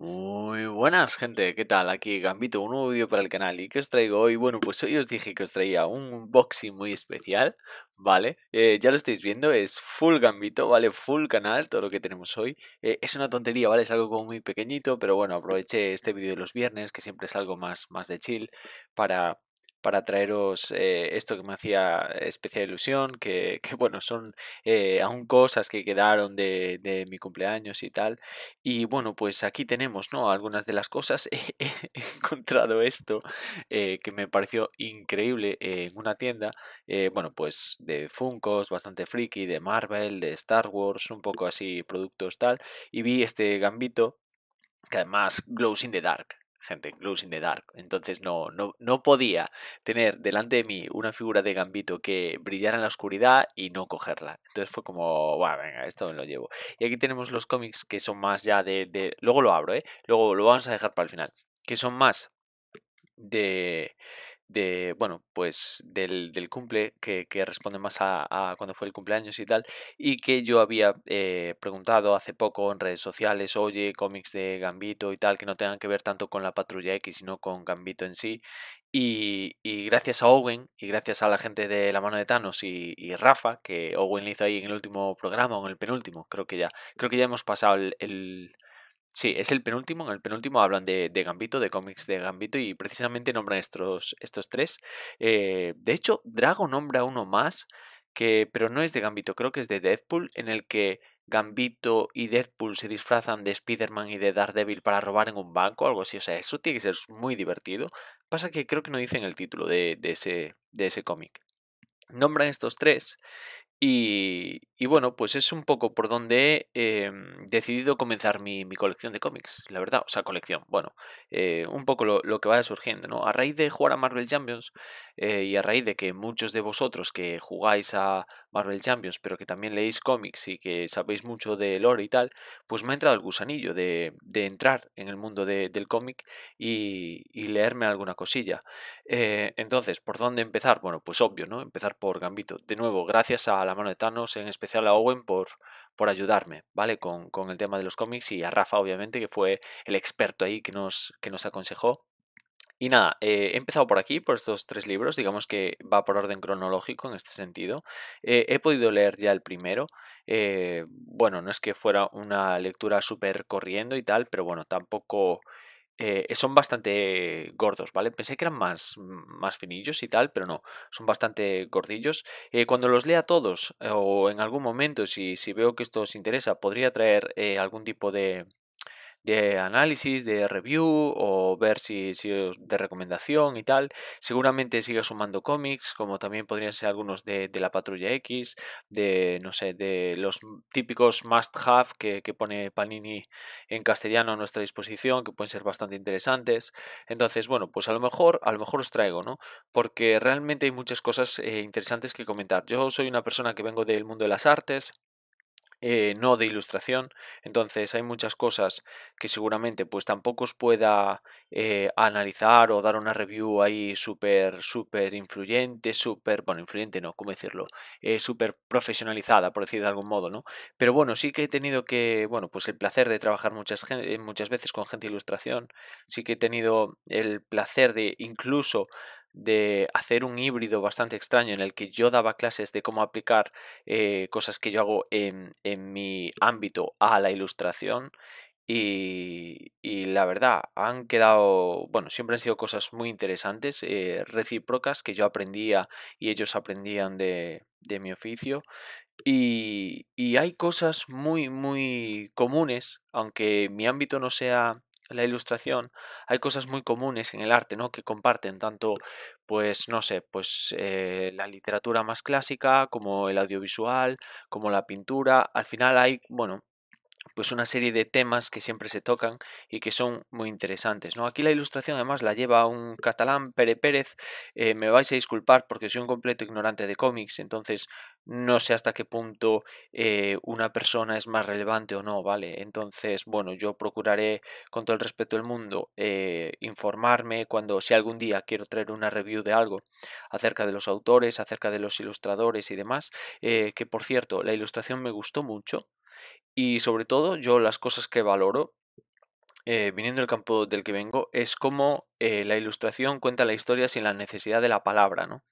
Muy buenas gente, ¿qué tal? Aquí Gambito, un nuevo vídeo para el canal y qué os traigo hoy, bueno pues hoy os dije que os traía un unboxing muy especial, ¿vale? Eh, ya lo estáis viendo, es full Gambito, ¿vale? Full canal, todo lo que tenemos hoy, eh, es una tontería, ¿vale? Es algo como muy pequeñito, pero bueno, aproveché este vídeo de los viernes, que siempre es algo más, más de chill, para, para traeros eh, esto que me hacía especial ilusión, que, bueno, son eh, aún cosas que quedaron de, mi cumpleaños y tal. Y bueno, pues aquí tenemos, ¿no? Algunas de las cosas. He, encontrado esto eh, que me pareció increíble en una tienda, bueno, pues de Funkos, bastante friki, de Marvel, de Star Wars, un poco así, productos tal. Y vi este gambito que además Glows in the Dark, gente, Glows in the Dark. Entonces no, no, no podía tener delante de mí una figura de Gambito que brillara en la oscuridad y no cogerla. Entonces fue como, bueno, venga, esto me lo llevo. Y aquí tenemos los cómics que son más ya de... Luego lo abro, ¿eh? Luego lo vamos a dejar para el final. Que son más de de, bueno, pues del, del cumple, que, que, responde más a, a, cuando fue el cumpleaños y tal, y que yo había eh, preguntado hace poco en redes sociales, oye, cómics de Gambito y tal, que no tengan que ver tanto con la Patrulla X, sino con Gambito en sí. Y, y gracias a Owen y gracias a la gente de La Mano de Thanos y, Rafa, que Owen hizo ahí en el último programa o en el penúltimo, creo que ya, creo que ya hemos pasado el Sí, es el penúltimo. En el penúltimo hablan de, Gambito, de cómics de Gambito, y precisamente nombran estos, estos tres. Eh, de hecho, Drago nombra uno más, que, pero no es de Gambito, creo que es de Deadpool, en el que Gambito y Deadpool se disfrazan de Spider-Man y de Daredevil para robar en un banco o algo así. O sea, eso tiene que ser muy divertido. Pasa que creo que no dicen el título de, de ese, de ese cómic. Nombran estos tres y, bueno, pues es un poco por donde he em, decidido comenzar mi, colección de cómics, la verdad. O sea, colección, bueno, eh, un poco lo, que vaya surgiendo, ¿no? A raíz de jugar a Marvel Champions eh, y a raíz de que muchos de vosotros que jugáis a Marvel Champions, pero que también leéis cómics y que sabéis mucho de lore y tal, pues me ha entrado el gusanillo de, de entrar en el mundo del cómic y, y, leerme alguna cosilla. Eh, entonces, ¿por dónde empezar? Bueno, pues obvio, ¿no? Empezar por Gambito. De nuevo, gracias a la mano de Thanos, en especial a Owen, por, por ayudarme, ¿vale? Con, con el tema de los cómics y a Rafa, obviamente, que fue el experto ahí que nos, que nos aconsejó. Y nada, eh, he empezado por aquí, por estos tres libros, digamos que va por orden cronológico en este sentido. Eh, he podido leer ya el primero. Eh, bueno, no es que fuera una lectura súper corriendo y tal, pero bueno, tampoco... son bastante gordos, ¿vale? Pensé que eran más, más finillos y tal, pero no, son bastante gordillos. cuando los lea todos, o en algún momento, si, veo que esto os interesa, podría traer algún tipo de, de análisis, de review o ver si, de recomendación y tal. Seguramente siga sumando cómics, como también podrían ser algunos de, la Patrulla X, de, no sé, de los típicos must have que, pone Panini en castellano a nuestra disposición, que pueden ser bastante interesantes. Entonces, bueno, pues a lo mejor, a lo mejor os traigo, ¿no? Porque realmente hay muchas cosas eh, interesantes que comentar. Yo soy una persona que vengo del mundo de las artes, eh, no de ilustración. Entonces hay muchas cosas que seguramente pues tampoco os pueda eh, analizar o dar una review ahí súper, súper influyente, súper, bueno, influyente no, ¿cómo decirlo? Eh, súper profesionalizada, por decir de algún modo, ¿no? Pero bueno, sí que he tenido que, bueno, pues el placer de trabajar muchas, muchas veces con gente de ilustración, sí que he tenido el placer de incluso de hacer un híbrido bastante extraño en el que yo daba clases de cómo aplicar eh, cosas que yo hago en, mi ámbito a la ilustración. Y, la verdad, han quedado, bueno, siempre han sido cosas muy interesantes, eh, recíprocas, que yo aprendía y ellos aprendían de, mi oficio. Y, y, hay cosas muy, muy comunes, aunque mi ámbito no sea la ilustración, hay cosas muy comunes en el arte, ¿no? Que comparten tanto, pues, no sé, pues eh, la literatura más clásica, como el audiovisual, como la pintura. Al final hay, bueno, pues una serie de temas que siempre se tocan y que son muy interesantes. ¿no? Aquí la ilustración además la lleva un catalán, Pere Pérez. Eh, me vais a disculpar porque soy un completo ignorante de cómics, entonces no sé hasta qué punto eh, una persona es más relevante o no, ¿vale? Entonces, bueno, yo procuraré con todo el respeto del mundo eh, informarme cuando, si algún día quiero traer una review de algo acerca de los autores, acerca de los ilustradores y demás, que por cierto, la ilustración me gustó mucho, y sobre todo, yo las cosas que valoro, eh, viniendo del campo del que vengo, es como... Eh, la ilustración cuenta la historia sin la necesidad de la palabra, ¿no?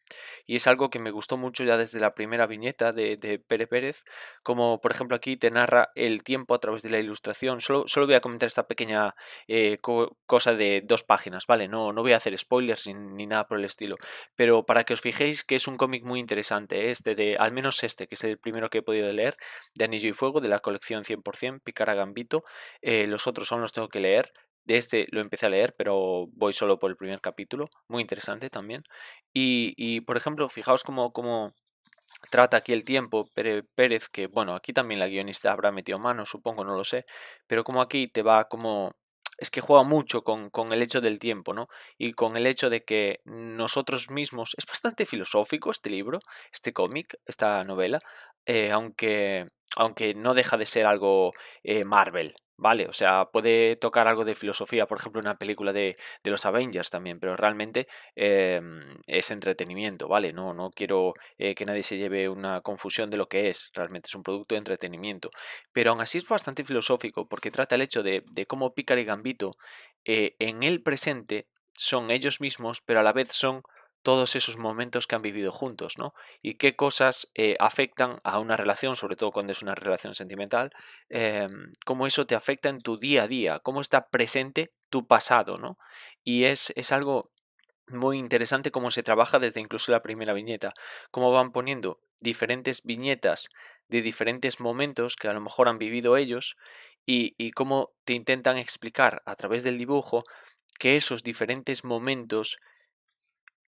Y es algo que me gustó mucho ya desde la primera viñeta de, de Pérez Pérez, como por ejemplo aquí te narra el tiempo a través de la ilustración. Solo, solo voy a comentar esta pequeña eh, cosa de dos páginas, ¿vale? No, no voy a hacer spoilers ni, nada por el estilo, pero para que os fijéis que es un cómic muy interesante, ¿eh? este de, al menos este, que es el primero que he podido leer, de Anillo y Fuego, de la colección 100%, Picara Gambito, los otros aún los tengo que leer, de este lo empecé a leer, pero voy solo por el primer capítulo, muy interesante también. Y, por ejemplo, fijaos cómo, cómo trata aquí el tiempo Pérez, que bueno, aquí también la guionista habrá metido mano, supongo, no lo sé, pero como aquí te va como es que juega mucho con, el hecho del tiempo, ¿no? Y con el hecho de que nosotros mismos. Es bastante filosófico este libro, este cómic, esta novela, eh, aunque, aunque no deja de ser algo eh, Marvel, Vale, o sea, puede tocar algo de filosofía, por ejemplo, una película de, los Avengers también, pero realmente em, es entretenimiento, ¿vale? No, no quiero eh, que nadie se lleve una confusión de lo que es, realmente es un producto de entretenimiento. Pero aún así es bastante filosófico porque trata el hecho de, de cómo Picard y Gambito eh, en el presente son ellos mismos, pero a la vez son todos esos momentos que han vivido juntos, ¿no? Y qué cosas eh, afectan a una relación, sobre todo cuando es una relación sentimental, eh, cómo eso te afecta en tu día a día, cómo está presente tu pasado, ¿no? Y es, es algo muy interesante cómo se trabaja desde incluso la primera viñeta, cómo van poniendo diferentes viñetas de diferentes momentos que a lo mejor han vivido ellos y cómo te intentan explicar a través del dibujo que esos diferentes momentos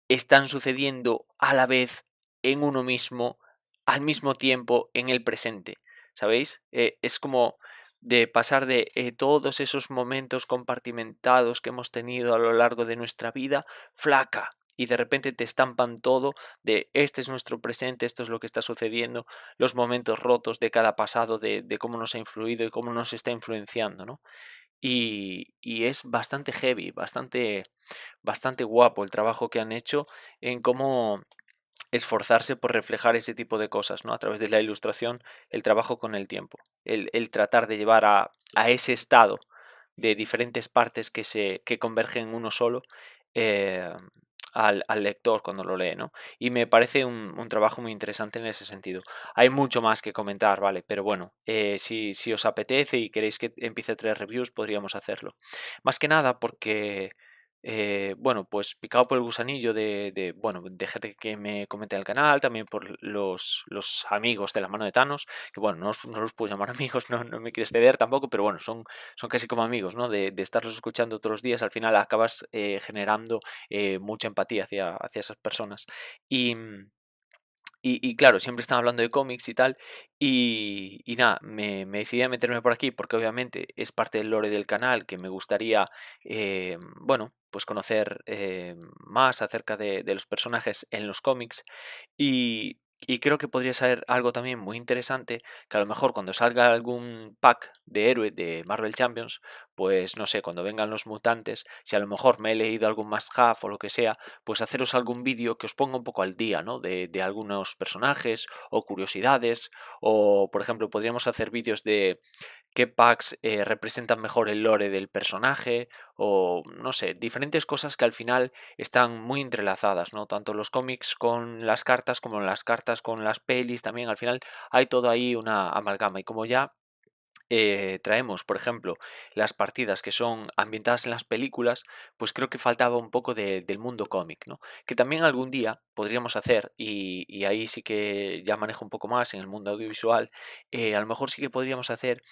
están sucediendo a la vez en uno mismo, al mismo tiempo en el presente. ¿Sabéis? Eh, es como de pasar de eh, todos esos momentos compartimentados que hemos tenido a lo largo de nuestra vida, flaca, y de repente te estampan todo de este es nuestro presente, esto es lo que está sucediendo, los momentos rotos de cada pasado, de, de cómo nos ha influido y cómo nos está influenciando, ¿no? Y, y, es bastante heavy, bastante, bastante guapo el trabajo que han hecho en cómo esforzarse por reflejar ese tipo de cosas, ¿no? A través de la ilustración, el trabajo con el tiempo, el, el tratar de llevar a, a, ese estado de diferentes partes que, se, que convergen en uno solo, eh, al, lector cuando lo lee, ¿no? Y me parece un, trabajo muy interesante en ese sentido. Hay mucho más que comentar, ¿vale? Pero bueno, eh, si, si os apetece y queréis que empiece tres reviews, podríamos hacerlo. Más que nada porque eh, bueno, pues picado por el gusanillo de, bueno, de que me comenta el canal, también por los, los amigos de la mano de Thanos, que bueno, no, los puedo llamar amigos, no, no me quieres ceder tampoco, pero bueno, son, son casi como amigos, ¿no? De, estarlos escuchando todos los días, al final acabas eh, generando eh, mucha empatía hacia, hacia esas personas. Y... Mm, y, claro, siempre están hablando de cómics y tal. Y, y nada, me, decidí a meterme por aquí porque obviamente es parte del lore del canal que me gustaría, eh, bueno, pues conocer eh, más acerca de, los personajes en los cómics. Y, y creo que podría ser algo también muy interesante que a lo mejor cuando salga algún pack de héroe de Marvel Champions, pues no sé, cuando vengan los mutantes, si a lo mejor me he leído algún más half o lo que sea, pues haceros algún vídeo que os ponga un poco al día, ¿no? De, algunos personajes o curiosidades, o por ejemplo podríamos hacer vídeos de qué packs eh, representan mejor el lore del personaje, o no sé, diferentes cosas que al final están muy entrelazadas, ¿no? Tanto los cómics con las cartas como las cartas con las pelis, también al final hay todo ahí una amalgama y como ya eh, traemos, por ejemplo, las partidas que son ambientadas en las películas, pues creo que faltaba un poco del mundo cómic, ¿no? Que también algún día podríamos hacer, y, ahí sí que ya manejo un poco más en el mundo audiovisual, eh, a lo mejor sí que podríamos hacer,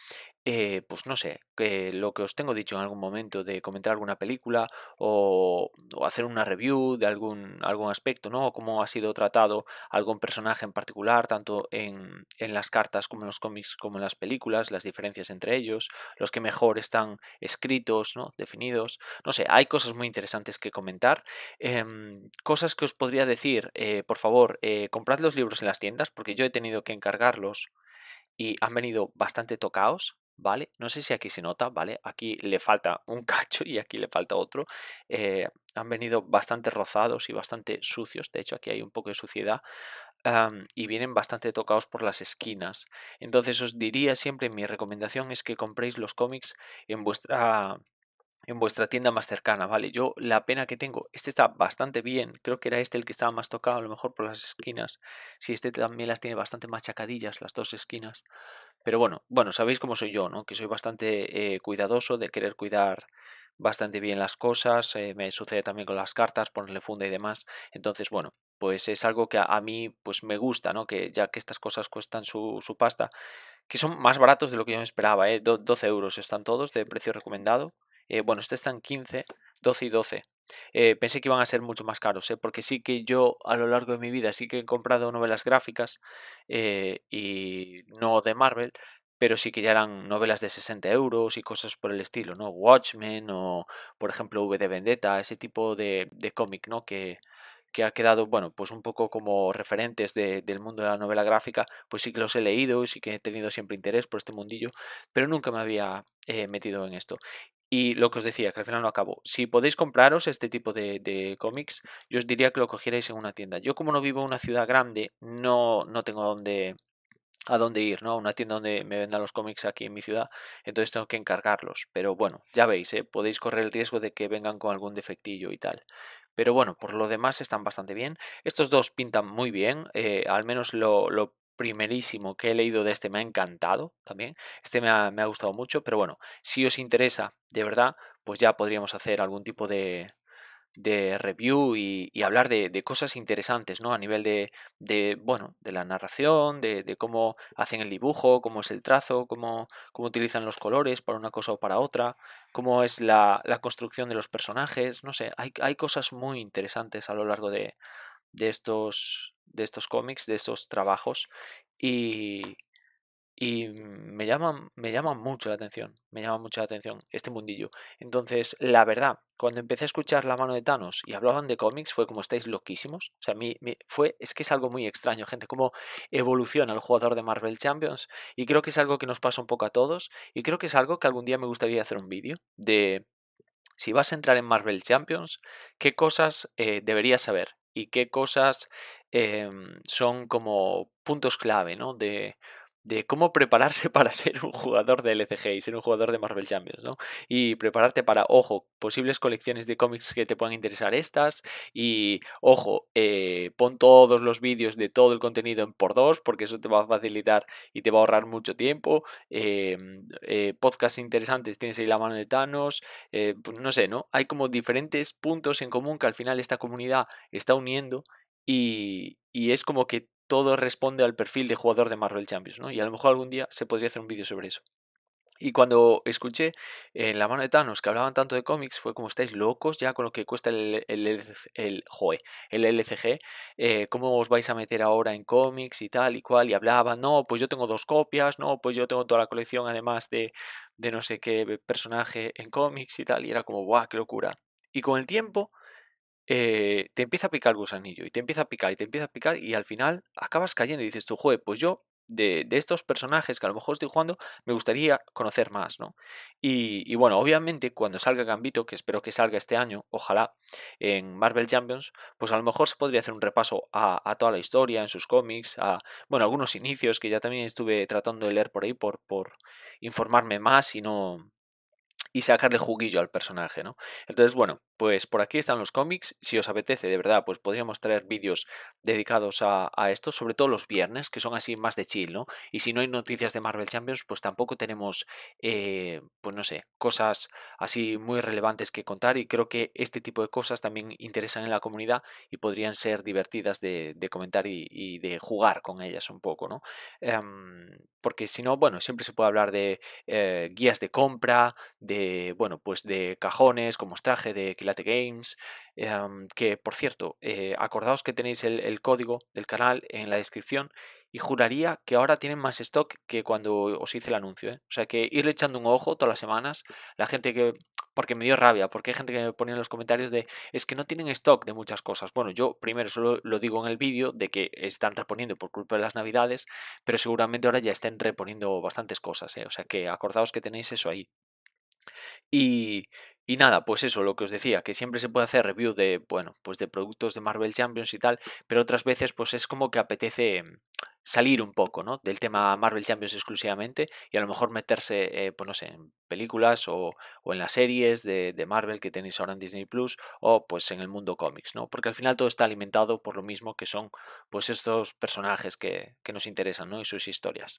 eh, pues no sé, lo que os tengo dicho en algún momento de comentar alguna película o, hacer una review de algún, algún aspecto, ¿no? O cómo ha sido tratado algún personaje en particular, tanto en, las cartas como en los cómics, como en las películas, las diferencias entre ellos, los que mejor están escritos, ¿no? Definidos, no sé, hay cosas muy interesantes que comentar, em, cosas que os podría decir eh, por favor, eh, comprad los libros en las tiendas, porque yo he tenido que encargarlos y han venido bastante tocados, ¿vale? No sé si aquí se nota, ¿vale? Aquí le falta un cacho y aquí le falta otro. Eh, han venido bastante rozados y bastante sucios, de hecho aquí hay un poco de suciedad. y vienen bastante tocados por las esquinas. Entonces os diría siempre, mi recomendación es que compréis los cómics en vuestra en vuestra tienda más cercana, ¿vale? Yo la pena que tengo, este está bastante bien, creo que era este el que estaba más tocado, a lo mejor por las esquinas, si este también las tiene bastante machacadillas, las dos esquinas, pero bueno, bueno, sabéis cómo soy yo, ¿no? Que soy bastante eh, cuidadoso de querer cuidar bastante bien las cosas, eh, me sucede también con las cartas, ponerle funda y demás, entonces bueno, pues es algo que a, mí pues me gusta, ¿no? Que ya que estas cosas cuestan su, su pasta, que son más baratos de lo que yo me esperaba, ¿eh? 12 euros están todos de precio recomendado, eh, bueno, este están 15, 12 y 12. Eh, pensé que iban a ser mucho más caros, eh, porque sí que yo a lo largo de mi vida sí que he comprado novelas gráficas y no de Marvel, pero sí que ya eran novelas de 60 euros y cosas por el estilo, ¿no? Watchmen o, por ejemplo, V de Vendetta, ese tipo de, cómic, ¿no? Que, que ha quedado, bueno, pues un poco como referentes del mundo de la novela gráfica, pues sí que los he leído y sí que he tenido siempre interés por este mundillo, pero nunca me había metido en esto. Y lo que os decía, que al final no acabo. Si podéis compraros este tipo de, cómics, yo os diría que lo cogierais en una tienda. Yo como no vivo en una ciudad grande, no, no tengo dónde a dónde ir, ¿no? A una tienda donde me vendan los cómics aquí en mi ciudad, entonces tengo que encargarlos. Pero bueno, ya veis, ¿eh? podéis correr el riesgo de que vengan con algún defectillo y tal. Pero bueno, por lo demás están bastante bien. Estos dos pintan muy bien, eh, al menos lo, primerísimo que he leído de este me ha encantado también. Este me ha, gustado mucho, pero bueno, si os interesa de verdad, pues ya podríamos hacer algún tipo de, de review y, hablar de, cosas interesantes, ¿no? A nivel de, bueno, de la narración, de, cómo hacen el dibujo, cómo es el trazo, cómo, cómo utilizan los colores para una cosa o para otra, cómo es la, la construcción de los personajes, no sé, hay, hay, cosas muy interesantes a lo largo de, de estos de estos cómics, de esos trabajos y, y me llama me llama mucho la atención, me llama mucho la atención este mundillo. Entonces, la verdad, cuando empecé a escuchar La mano de Thanos y hablaban de cómics, fue como estáis loquísimos. O sea, mí me fue, es que es algo muy extraño, gente, cómo evoluciona el jugador de Marvel Champions. Y creo que es algo que nos pasa un poco a todos. Y creo que es algo que algún día me gustaría hacer un vídeo de si vas a entrar en Marvel Champions, qué cosas eh, deberías saber y qué cosas em, son como puntos clave ¿no? de de cómo prepararse para ser un jugador de LCG y ser un jugador de Marvel Champions, ¿no? Y prepararte para, ojo, posibles colecciones de cómics que te puedan interesar estas y, ojo, eh, pon todos los vídeos de todo el contenido en por dos porque eso te va a facilitar y te va a ahorrar mucho tiempo. Em, eh, podcasts interesantes, tienes ahí la mano de Thanos, eh, pues no sé, ¿no? Hay como diferentes puntos en común que al final esta comunidad está uniendo y, y es como que todo responde al perfil de jugador de Marvel Champions, ¿no? Y a lo mejor algún día se podría hacer un vídeo sobre eso. Y cuando escuché en eh, la mano de Thanos que hablaban tanto de cómics, fue como estáis locos ya con lo que cuesta el, el, el, el, LCG, eh, cómo os vais a meter ahora en cómics y tal y cual, y hablaban, no, pues yo tengo dos copias, no, pues yo tengo toda la colección además de, de no sé qué personaje en cómics y tal, y era como, guau, qué locura. Y con el tiempo eh, te empieza a picar el gusanillo y te empieza a picar y te empieza a picar y al final acabas cayendo y dices tú, joder, pues yo de, estos personajes que a lo mejor estoy jugando me gustaría conocer más, ¿no? Y, bueno, obviamente cuando salga Gambito, que espero que salga este año, ojalá, en Marvel Champions, pues a lo mejor se podría hacer un repaso a, toda la historia, en sus cómics, a, bueno, algunos inicios que ya también estuve tratando de leer por ahí por, por informarme más y no, y sacarle juguillo al personaje, ¿no? Entonces, bueno, pues por aquí están los cómics. Si os apetece, de verdad, pues podríamos traer vídeos dedicados a, esto, sobre todo los viernes, que son así más de chill, ¿no? Y si no hay noticias de Marvel Champions, pues tampoco tenemos, eh, pues no sé, cosas así muy relevantes que contar. Y creo que este tipo de cosas también interesan en la comunidad y podrían ser divertidas de, comentar y, de jugar con ellas un poco, ¿no? Em, porque si no, bueno, siempre se puede hablar de eh, guías de compra, de bueno, pues de cajones, como os traje, de Kilate Games, em, que por cierto, eh, acordaos que tenéis el, código del canal en la descripción y juraría que ahora tienen más stock que cuando os hice el anuncio. ¿eh? O sea que irle echando un ojo todas las semanas, la gente que... Porque me dio rabia, porque hay gente que me ponía en los comentarios de es que no tienen stock de muchas cosas. Bueno, yo primero solo lo digo en el vídeo de que están reponiendo por culpa de las navidades, pero seguramente ahora ya estén reponiendo bastantes cosas. ¿eh? O sea que acordaos que tenéis eso ahí. Y, y nada, pues eso, lo que os decía, que siempre se puede hacer review de, bueno, pues de productos de Marvel Champions y tal, pero otras veces pues es como que apetece salir un poco ¿no? del tema Marvel Champions exclusivamente y a lo mejor meterse, eh, pues no sé, en películas o, en las series de, Marvel que tenéis ahora en Disney Plus o pues en el mundo cómics, ¿no? Porque al final todo está alimentado por lo mismo que son pues estos personajes que, que nos interesan, ¿no? Y sus historias.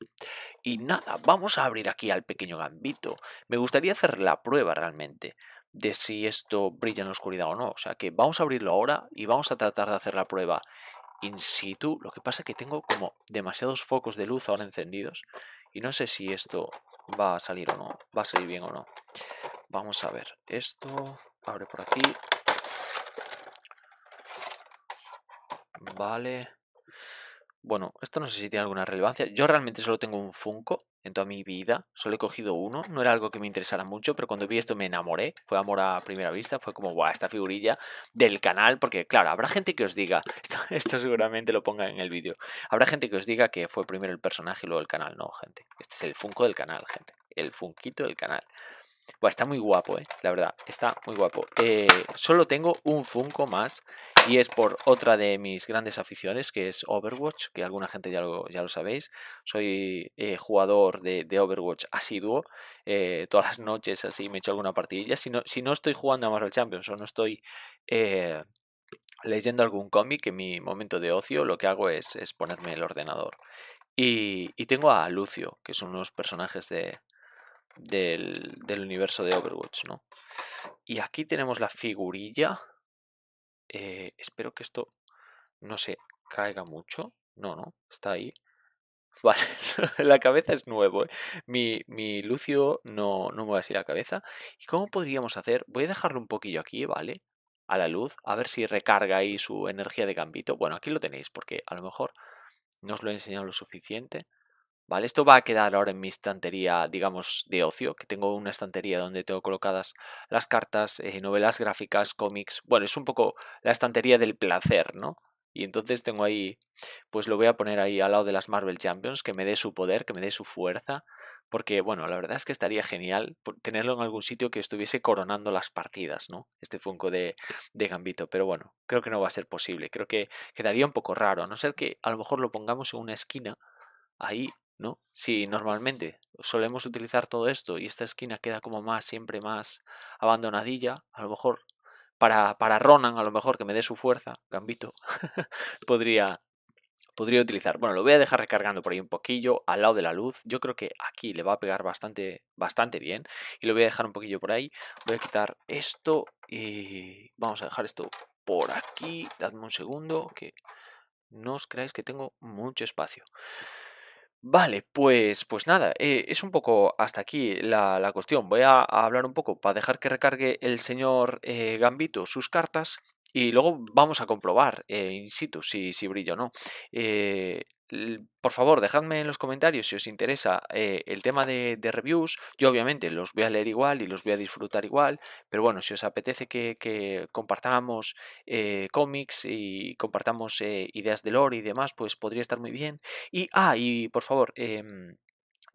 Y nada, vamos a abrir aquí al pequeño gambito. Me gustaría hacer la prueba realmente de si esto brilla en la oscuridad o no. O sea que vamos a abrirlo ahora y vamos a tratar de hacer la prueba in situ. Lo que pasa es que tengo como demasiados focos de luz ahora encendidos. Y no sé si esto va a salir o no. Va a salir bien o no. Vamos a ver. Esto abre por aquí. Vale. Bueno, esto no sé si tiene alguna relevancia. Yo realmente solo tengo un Funko en toda mi vida. Solo he cogido uno, no era algo que me interesara mucho, pero cuando vi esto me enamoré. Fue amor a primera vista, fue como, guau, esta figurilla del canal, porque claro, habrá gente que os diga, esto, esto seguramente lo pongan en el vídeo, habrá gente que os diga que fue primero el personaje y luego el canal. No, gente, este es el Funko del canal, gente, el Funquito del canal está muy guapo, eh, la verdad, está muy guapo. Eh, solo tengo un Funko más y es por otra de mis grandes aficiones, que es Overwatch, que alguna gente ya lo, ya lo sabéis. Soy eh, jugador de, Overwatch asiduo, eh, todas las noches así me echo alguna partidilla. Si no, si no estoy jugando a Marvel Champions o no estoy leyendo algún cómic en mi momento de ocio, lo que hago es, ponerme el ordenador. Y, y, tengo a Lucio, que son unos personajes de, del, universo de Overwatch, ¿no? Y aquí tenemos la figurilla. Eh, espero que esto no se caiga mucho. No, no, está ahí. Vale, la cabeza es nuevo. ¿eh? Mi, mi, Lucio no, no a así la cabeza. ¿Y cómo podríamos hacer? Voy a dejarlo un poquillo aquí, ¿vale? A la luz, a ver si recarga ahí su energía de gambito. Bueno, aquí lo tenéis, porque a lo mejor no os lo he enseñado lo suficiente. ¿vale? Esto va a quedar ahora en mi estantería, digamos, de ocio, que tengo una estantería donde tengo colocadas las cartas, eh, novelas gráficas, cómics, bueno, es un poco la estantería del placer, ¿no? Y entonces tengo ahí, pues lo voy a poner ahí al lado de las Marvel Champions, que me dé su poder, que me dé su fuerza, porque bueno, la verdad es que estaría genial tenerlo en algún sitio que estuviese coronando las partidas, ¿no? Este Funko de, de, Gambito, pero bueno, creo que no va a ser posible, creo que quedaría un poco raro, a no ser que a lo mejor lo pongamos en una esquina ahí ¿no? Si normalmente solemos utilizar todo esto y esta esquina queda como más, siempre más abandonadilla, a lo mejor para, Ronan, a lo mejor que me dé su fuerza, Gambito, podría, podría utilizar. Bueno, lo voy a dejar recargando por ahí un poquillo al lado de la luz. Yo creo que aquí le va a pegar bastante, bastante bien. Y lo voy a dejar un poquillo por ahí. Voy a quitar esto y vamos a dejar esto por aquí. Dadme un segundo que no os creáis que tengo mucho espacio. Vale, pues, pues nada, eh, es un poco hasta aquí la, cuestión. Voy a, hablar un poco para dejar que recargue el señor eh, Gambito sus cartas y luego vamos a comprobar eh, in situ si, si brilla o no. Eh, por favor, dejadme en los comentarios si os interesa eh, el tema de, reviews. Yo obviamente los voy a leer igual y los voy a disfrutar igual, pero bueno, si os apetece que, compartamos cómics y compartamos ideas de lore y demás, pues podría estar muy bien. Y, ah, y por favor, em,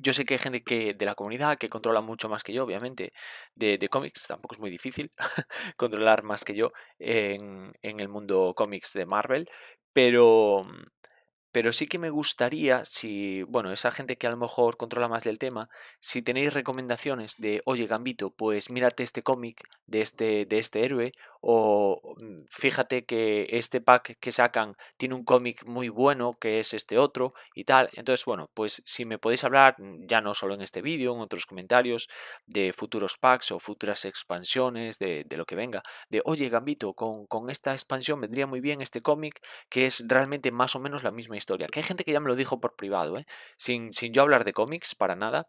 yo sé que hay gente que, de la comunidad que controla mucho más que yo, obviamente, de, cómics, tampoco es muy difícil controlar más que yo en, el mundo cómics de Marvel, pero, pero sí que me gustaría, si, bueno, esa gente que a lo mejor controla más del tema, si tenéis recomendaciones de, oye, Gambito, pues mírate este cómic de este, de este héroe, o mm, fíjate que este pack que sacan tiene un cómic muy bueno que es este otro y tal. Entonces, bueno, pues si me podéis hablar, mm, ya no solo en este vídeo, en otros comentarios, de futuros packs o futuras expansiones, de, lo que venga, de oye Gambito, con, con esta expansión vendría muy bien este cómic que es realmente más o menos la misma historia. Que hay gente que ya me lo dijo por privado, ¿eh? sin, sin yo hablar de cómics para nada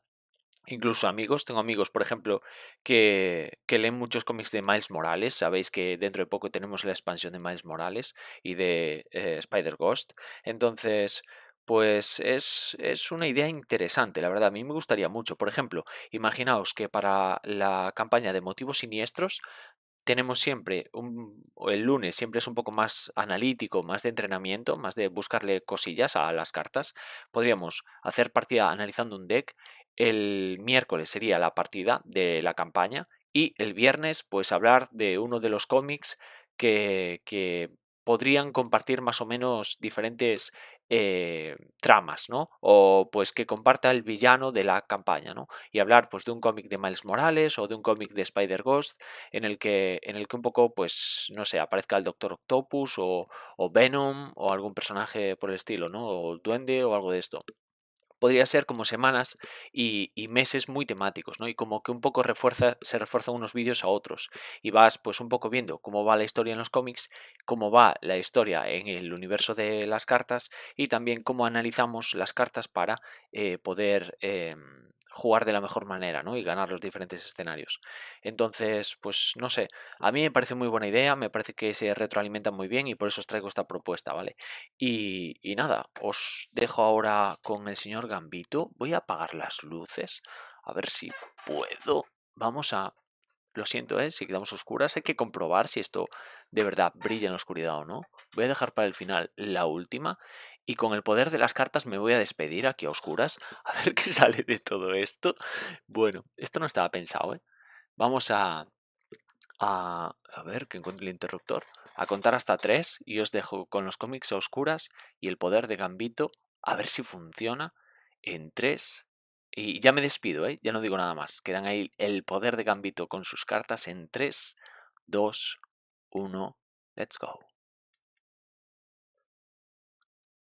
Incluso amigos, tengo amigos, por ejemplo, que, que, leen muchos cómics de Miles Morales. Sabéis que dentro de poco tenemos la expansión de Miles Morales y de eh, Spider-Ghost. Entonces, pues es, es, una idea interesante, la verdad, a mí me gustaría mucho. Por ejemplo, imaginaos que para la campaña de motivos siniestros tenemos siempre, un, el lunes siempre es un poco más analítico, más de entrenamiento, más de buscarle cosillas a las cartas. Podríamos hacer partida analizando un deck el miércoles sería la partida de la campaña y el viernes pues hablar de uno de los cómics que, que podrían compartir más o menos diferentes eh, tramas, ¿no? O pues que comparta el villano de la campaña, ¿no? Y hablar pues de un cómic de Miles Morales o de un cómic de Spider Ghost en el que en el que un poco pues no sé, aparezca el Doctor Octopus o, o Venom o algún personaje por el estilo, ¿no? O duende o algo de esto podría ser como semanas y, meses muy temáticos, ¿no? Y como que un poco refuerza, se refuerzan unos vídeos a otros y vas pues un poco viendo cómo va la historia en los cómics, cómo va la historia en el universo de las cartas y también cómo analizamos las cartas para eh, poder em, jugar de la mejor manera, ¿no? Y ganar los diferentes escenarios. Entonces, pues no sé, a mí me parece muy buena idea, me parece que se retroalimenta muy bien y por eso os traigo esta propuesta, ¿vale? Y, nada, os dejo ahora con el señor Gambito, voy a apagar las luces, a ver si puedo. Vamos a... Lo siento, ¿eh? Si quedamos oscuras hay que comprobar si esto de verdad brilla en la oscuridad o no. Voy a dejar para el final la última y con el poder de las cartas me voy a despedir aquí a oscuras, a ver qué sale de todo esto. Bueno, esto no estaba pensado, ¿eh? Vamos a... A, a ver, que encuentro el interruptor. A contar hasta tres y os dejo con los cómics a oscuras y el poder de Gambito, a ver si funciona en tres. Y ya me despido, ¿eh? ya no digo nada más. Quedan ahí el poder de Gambito con sus cartas en tres, dos, uno, let's go.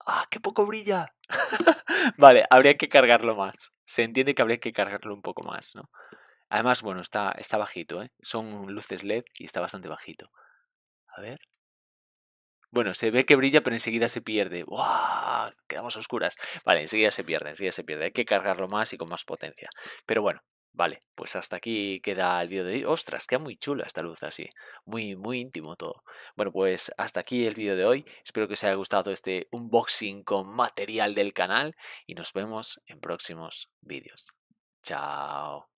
¡Ah, qué poco brilla! vale, habría que cargarlo más. Se entiende que habría que cargarlo un poco más, ¿no? Además, bueno, está, está bajito, ¿eh? Son luces LED y está bastante bajito. A ver. Bueno, se ve que brilla, pero enseguida se pierde. ¡Buah! Quedamos oscuras. Vale, enseguida se pierde, enseguida se pierde. Hay que cargarlo más y con más potencia. Pero bueno, Vale, pues hasta aquí queda el vídeo de hoy. Ostras, queda muy chula esta luz así. Muy, muy íntimo todo. Bueno, pues hasta aquí el vídeo de hoy. Espero que os haya gustado este unboxing con material del canal y nos vemos en próximos vídeos. Chao.